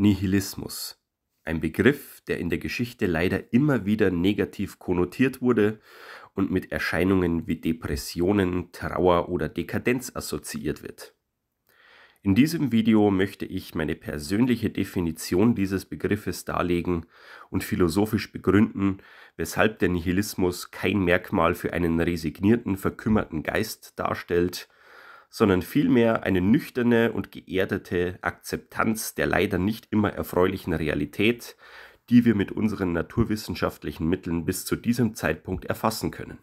Nihilismus. Ein Begriff, der in der Geschichte leider immer wieder negativ konnotiert wurde und mit Erscheinungen wie Depressionen, Trauer oder Dekadenz assoziiert wird. In diesem Video möchte ich meine persönliche Definition dieses Begriffes darlegen und philosophisch begründen, weshalb der Nihilismus kein Merkmal für einen resignierten, verkümmerten Geist darstellt, sondern vielmehr eine nüchterne und geerdete Akzeptanz der leider nicht immer erfreulichen Realität, die wir mit unseren naturwissenschaftlichen Mitteln bis zu diesem Zeitpunkt erfassen können.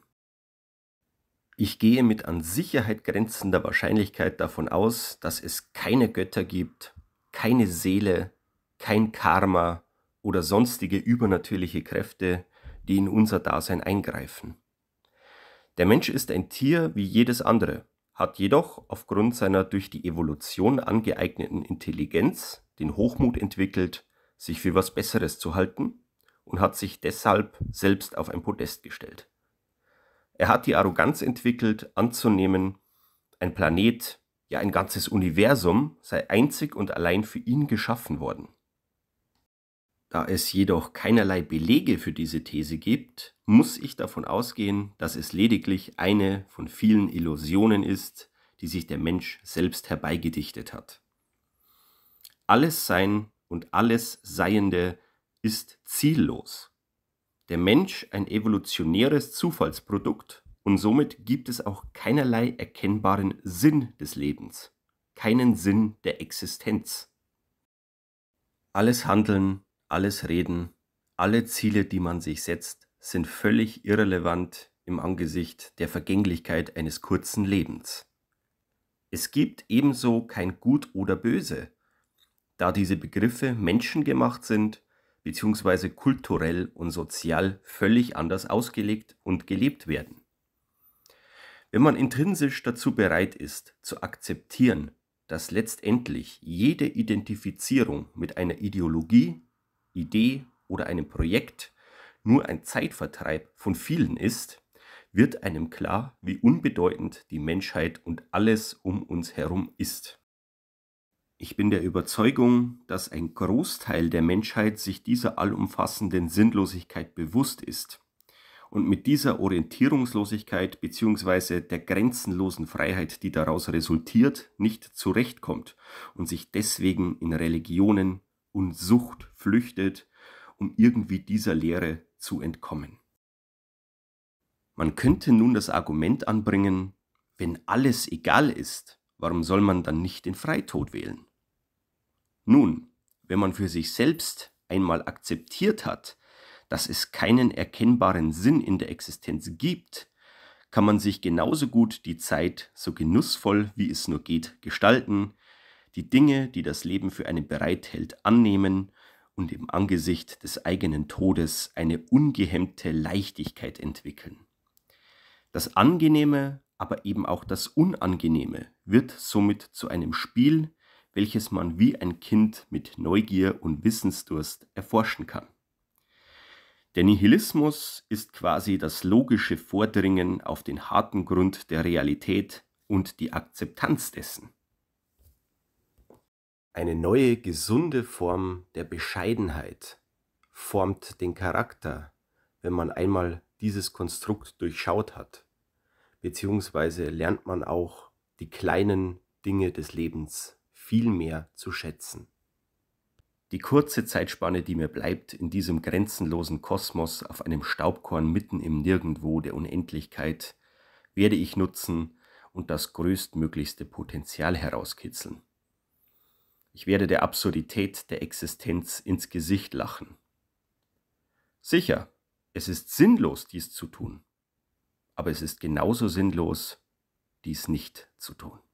Ich gehe mit an Sicherheit grenzender Wahrscheinlichkeit davon aus, dass es keine Götter gibt, keine Seele, kein Karma oder sonstige übernatürliche Kräfte, die in unser Dasein eingreifen. Der Mensch ist ein Tier wie jedes andere hat jedoch aufgrund seiner durch die Evolution angeeigneten Intelligenz den Hochmut entwickelt, sich für was Besseres zu halten und hat sich deshalb selbst auf ein Podest gestellt. Er hat die Arroganz entwickelt, anzunehmen, ein Planet, ja ein ganzes Universum sei einzig und allein für ihn geschaffen worden. Da es jedoch keinerlei Belege für diese These gibt, muss ich davon ausgehen, dass es lediglich eine von vielen Illusionen ist, die sich der Mensch selbst herbeigedichtet hat. Alles Sein und alles Seiende ist ziellos. Der Mensch ein evolutionäres Zufallsprodukt und somit gibt es auch keinerlei erkennbaren Sinn des Lebens, keinen Sinn der Existenz. Alles Handeln alles Reden, alle Ziele, die man sich setzt, sind völlig irrelevant im Angesicht der Vergänglichkeit eines kurzen Lebens. Es gibt ebenso kein Gut oder Böse, da diese Begriffe menschengemacht sind bzw. kulturell und sozial völlig anders ausgelegt und gelebt werden. Wenn man intrinsisch dazu bereit ist, zu akzeptieren, dass letztendlich jede Identifizierung mit einer Ideologie Idee oder einem Projekt nur ein Zeitvertreib von vielen ist, wird einem klar, wie unbedeutend die Menschheit und alles um uns herum ist. Ich bin der Überzeugung, dass ein Großteil der Menschheit sich dieser allumfassenden Sinnlosigkeit bewusst ist und mit dieser Orientierungslosigkeit bzw. der grenzenlosen Freiheit, die daraus resultiert, nicht zurechtkommt und sich deswegen in Religionen, und Sucht flüchtet, um irgendwie dieser Lehre zu entkommen. Man könnte nun das Argument anbringen, wenn alles egal ist, warum soll man dann nicht den Freitod wählen? Nun, wenn man für sich selbst einmal akzeptiert hat, dass es keinen erkennbaren Sinn in der Existenz gibt, kann man sich genauso gut die Zeit so genussvoll wie es nur geht gestalten, die Dinge, die das Leben für einen bereithält, annehmen und im Angesicht des eigenen Todes eine ungehemmte Leichtigkeit entwickeln. Das Angenehme, aber eben auch das Unangenehme wird somit zu einem Spiel, welches man wie ein Kind mit Neugier und Wissensdurst erforschen kann. Der Nihilismus ist quasi das logische Vordringen auf den harten Grund der Realität und die Akzeptanz dessen. Eine neue, gesunde Form der Bescheidenheit formt den Charakter, wenn man einmal dieses Konstrukt durchschaut hat. Beziehungsweise lernt man auch die kleinen Dinge des Lebens viel mehr zu schätzen. Die kurze Zeitspanne, die mir bleibt in diesem grenzenlosen Kosmos auf einem Staubkorn mitten im Nirgendwo der Unendlichkeit, werde ich nutzen und das größtmöglichste Potenzial herauskitzeln. Ich werde der Absurdität der Existenz ins Gesicht lachen. Sicher, es ist sinnlos, dies zu tun, aber es ist genauso sinnlos, dies nicht zu tun.